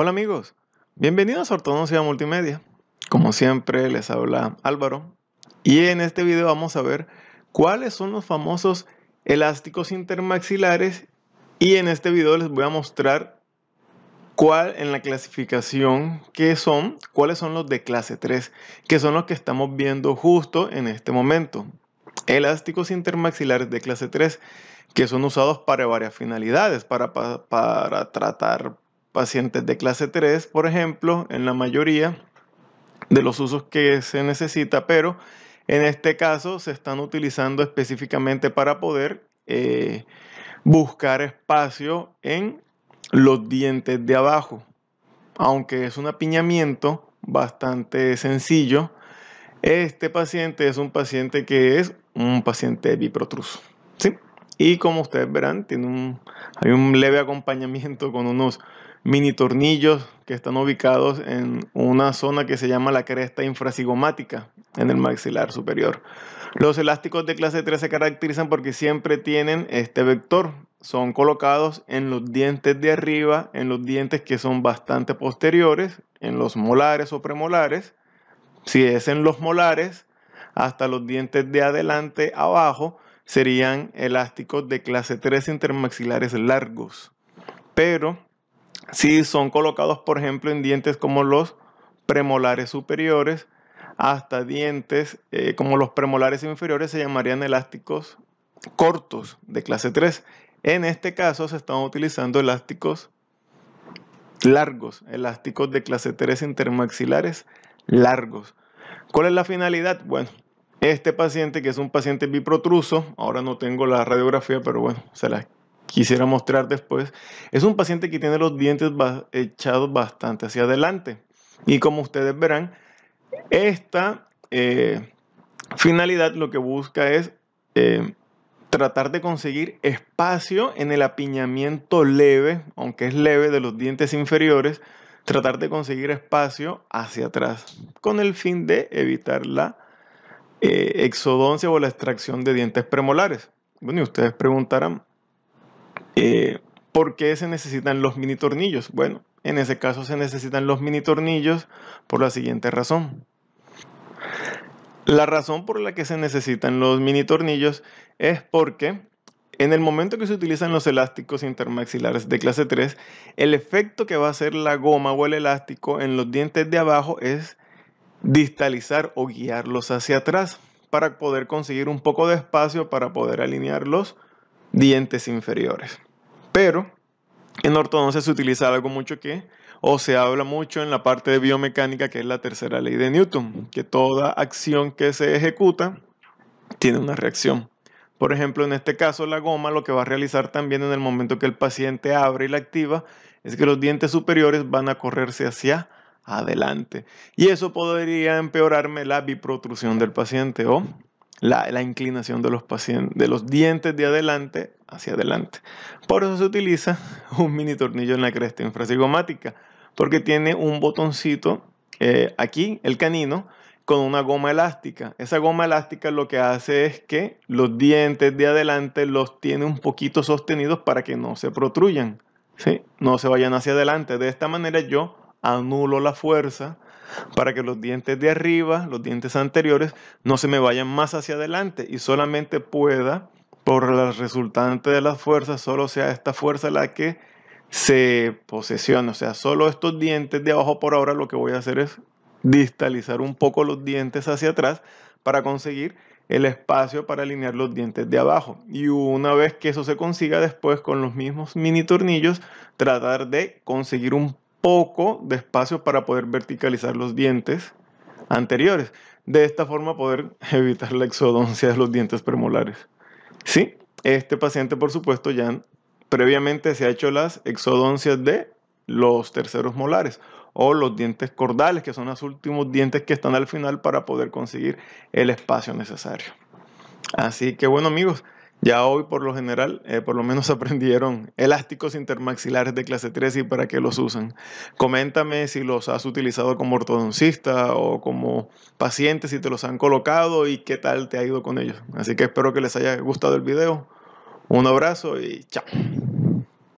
Hola amigos, bienvenidos a Ortodoncia Multimedia. Como siempre les habla Álvaro y en este video vamos a ver cuáles son los famosos elásticos intermaxilares y en este video les voy a mostrar cuál en la clasificación que son, cuáles son los de clase 3, que son los que estamos viendo justo en este momento. Elásticos intermaxilares de clase 3 que son usados para varias finalidades, para, para tratar pacientes de clase 3, por ejemplo, en la mayoría de los usos que se necesita, pero en este caso se están utilizando específicamente para poder eh, buscar espacio en los dientes de abajo. Aunque es un apiñamiento bastante sencillo, este paciente es un paciente que es un paciente biprotruso. ¿sí? Y como ustedes verán, tiene un, hay un leve acompañamiento con unos mini tornillos que están ubicados en una zona que se llama la cresta infrasigomática en el maxilar superior. Los elásticos de clase 3 se caracterizan porque siempre tienen este vector. Son colocados en los dientes de arriba, en los dientes que son bastante posteriores, en los molares o premolares. Si es en los molares, hasta los dientes de adelante abajo serían elásticos de clase 3 intermaxilares largos, pero si son colocados, por ejemplo, en dientes como los premolares superiores, hasta dientes eh, como los premolares inferiores se llamarían elásticos cortos de clase 3. En este caso se están utilizando elásticos largos, elásticos de clase 3 intermaxilares largos. ¿Cuál es la finalidad? Bueno, este paciente, que es un paciente biprotruso, ahora no tengo la radiografía, pero bueno, se la quisiera mostrar después, es un paciente que tiene los dientes echados bastante hacia adelante. Y como ustedes verán, esta eh, finalidad lo que busca es eh, tratar de conseguir espacio en el apiñamiento leve, aunque es leve, de los dientes inferiores, tratar de conseguir espacio hacia atrás, con el fin de evitar la eh, exodoncia o la extracción de dientes premolares. Bueno, y ustedes preguntarán, eh, ¿por qué se necesitan los mini tornillos? Bueno, en ese caso se necesitan los mini tornillos por la siguiente razón. La razón por la que se necesitan los mini tornillos es porque en el momento que se utilizan los elásticos intermaxilares de clase 3, el efecto que va a hacer la goma o el elástico en los dientes de abajo es distalizar o guiarlos hacia atrás para poder conseguir un poco de espacio para poder alinear los dientes inferiores. Pero en ortodoncia se utiliza algo mucho que, o se habla mucho en la parte de biomecánica, que es la tercera ley de Newton, que toda acción que se ejecuta tiene una reacción. Por ejemplo, en este caso la goma lo que va a realizar también en el momento que el paciente abre y la activa es que los dientes superiores van a correrse hacia adelante. Y eso podría empeorarme la biprotrusión del paciente o la, inclinación de los, pacientes, de los dientes de adelante hacia adelante. Por eso se utiliza un mini tornillo en la cresta infracigomática, porque tiene un botoncito eh, aquí, el canino, con una goma elástica. Esa goma elástica lo que hace es que los dientes de adelante los tiene un poquito sostenidos para que no se protruyan, ¿sí? no se vayan hacia adelante. De esta manera yo anulo la fuerza para que los dientes de arriba, los dientes anteriores, no se me vayan más hacia adelante y solamente pueda, por la resultante de las fuerzas, solo sea esta fuerza la que se posesiona. O sea, solo estos dientes de abajo por ahora lo que voy a hacer es distalizar un poco los dientes hacia atrás para conseguir el espacio para alinear los dientes de abajo. Y una vez que eso se consiga, después con los mismos mini tornillos, tratar de conseguir un poco de espacio para poder verticalizar los dientes anteriores. De esta forma poder evitar la exodoncia de los dientes premolares. Sí, este paciente por supuesto ya previamente se ha hecho las exodoncias de los terceros molares o los dientes cordales, que son los últimos dientes que están al final para poder conseguir el espacio necesario. Así que bueno amigos, ya hoy, por lo general, eh, por lo menos aprendieron elásticos intermaxilares de clase 3 y para qué los usan. Coméntame si los has utilizado como ortodoncista o como paciente, si te los han colocado y qué tal te ha ido con ellos. Así que espero que les haya gustado el video. Un abrazo y chao.